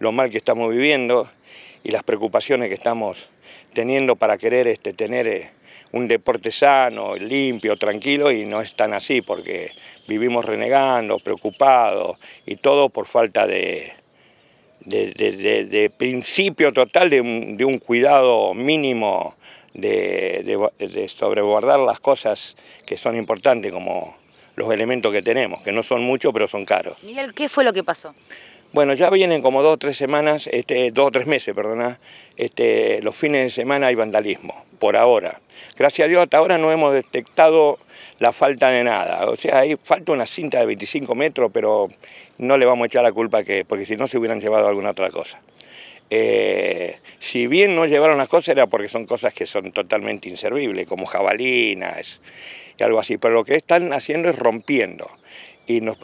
lo mal que estamos viviendo y las preocupaciones que estamos teniendo para querer este, tener eh, un deporte sano, limpio, tranquilo, y no es tan así, porque vivimos renegando, preocupados, y todo por falta de, principio total de un, un cuidado mínimo de sobreguardar las cosas que son importantes, como los elementos que tenemos, que no son muchos, pero son caros. Miguel, ¿qué fue lo que pasó? Bueno, ya vienen como dos o tres semanas, este, dos o tres meses, perdona, este, los fines de semana hay vandalismo, por ahora. Gracias a Dios hasta ahora no hemos detectado la falta de nada. O sea, ahí falta una cinta de 25 metros, pero no le vamos a echar la culpa que, porque si no se hubieran llevado alguna otra cosa. Eh, si bien no llevaron las cosas era porque son cosas que son totalmente inservibles, como jabalinas y algo así, pero lo que están haciendo es rompiendo y nos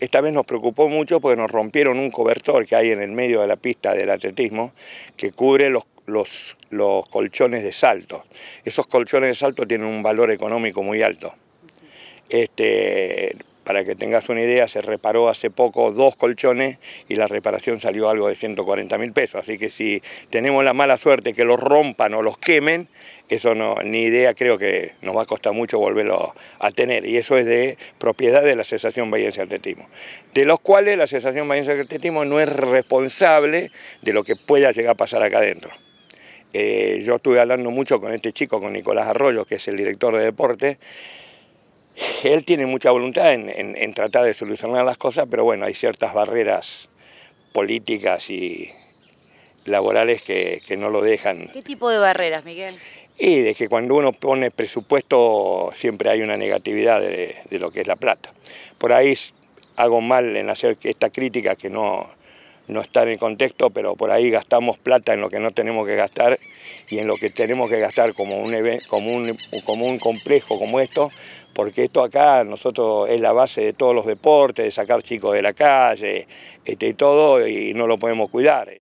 esta vez nos preocupó mucho porque nos rompieron un cobertor que hay en el medio de la pista del atletismo que cubre los, los, colchones de salto. Esos colchones de salto tienen un valor económico muy alto. Este, para que tengas una idea, se reparó hace poco dos colchones y la reparación salió algo de 140 mil pesos. Así que si tenemos la mala suerte que los rompan o los quemen, eso no, ni idea creo que nos va a costar mucho volverlo a tener. Y eso es de propiedad de la Asociación Valencia Atletismo. De los cuales la Asociación Valencia Atletismo no es responsable de lo que pueda llegar a pasar acá adentro. Eh, yo estuve hablando mucho con este chico, con Nicolás Arroyo, que es el director de deporte, él tiene mucha voluntad en, tratar de solucionar las cosas, pero bueno, hay ciertas barreras políticas y laborales que, no lo dejan. ¿Qué tipo de barreras, Miguel? Y de que cuando uno pone presupuesto siempre hay una negatividad de, de, lo que es la plata. Por ahí hago mal en hacer esta crítica que no, no está en el contexto, pero por ahí gastamos plata en lo que no tenemos que gastar y en lo que tenemos que gastar como un, como un, complejo como esto, porque esto acá nosotros es la base de todos los deportes, de sacar chicos de la calle este, y todo, y no lo podemos cuidar.